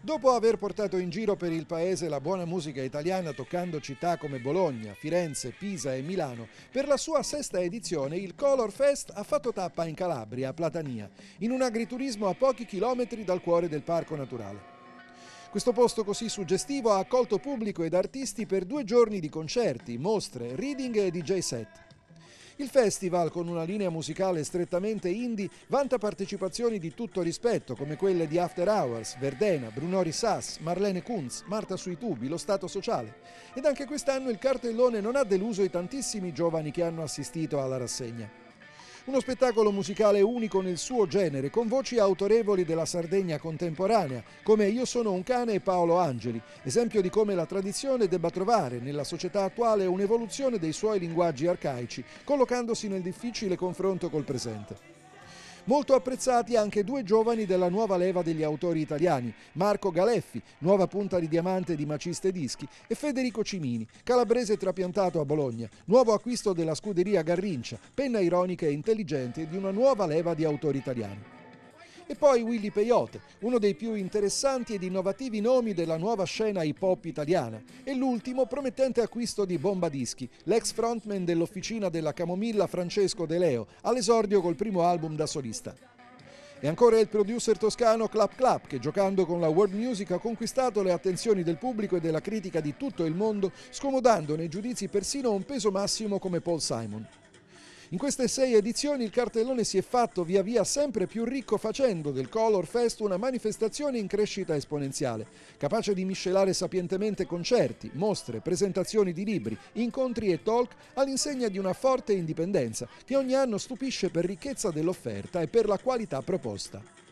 Dopo aver portato in giro per il paese la buona musica italiana toccando città come Bologna, Firenze, Pisa e Milano, per la sua sesta edizione il Color Fest ha fatto tappa in Calabria, a Platania, in un agriturismo a pochi chilometri dal cuore del parco naturale. Questo posto così suggestivo ha accolto pubblico ed artisti per due giorni di concerti, mostre, reading e DJ set. Il festival, con una linea musicale strettamente indie, vanta partecipazioni di tutto rispetto, come quelle di After Hours, Verdena, Brunori Sass, Marlene Kunz, Marta Sui Tubi, Lo Stato Sociale. Ed anche quest'anno il cartellone non ha deluso i tantissimi giovani che hanno assistito alla rassegna. Uno spettacolo musicale unico nel suo genere, con voci autorevoli della Sardegna contemporanea, come Io sono un cane e Paolo Angeli, esempio di come la tradizione debba trovare nella società attuale un'evoluzione dei suoi linguaggi arcaici, collocandosi nel difficile confronto col presente. Molto apprezzati anche due giovani della nuova leva degli autori italiani, Marco Galeffi, nuova punta di diamante di Maciste Dischi, e Federico Cimini, calabrese trapiantato a Bologna, nuovo acquisto della scuderia Garrincia, penna ironica e intelligente di una nuova leva di autori italiani. E poi Willy Peyote, uno dei più interessanti ed innovativi nomi della nuova scena hip hop italiana, e l'ultimo promettente acquisto di Bomba Dischi, l'ex frontman dell'officina della Camomilla Francesco De Leo, all'esordio col primo album da solista. E ancora il producer toscano Clap Clap che giocando con la world music ha conquistato le attenzioni del pubblico e della critica di tutto il mondo, scomodando nei giudizi persino un peso massimo come Paul Simon. In queste sei edizioni il cartellone si è fatto via via sempre più ricco facendo del Color Fest una manifestazione in crescita esponenziale, capace di miscelare sapientemente concerti, mostre, presentazioni di libri, incontri e talk all'insegna di una forte indipendenza che ogni anno stupisce per ricchezza dell'offerta e per la qualità proposta.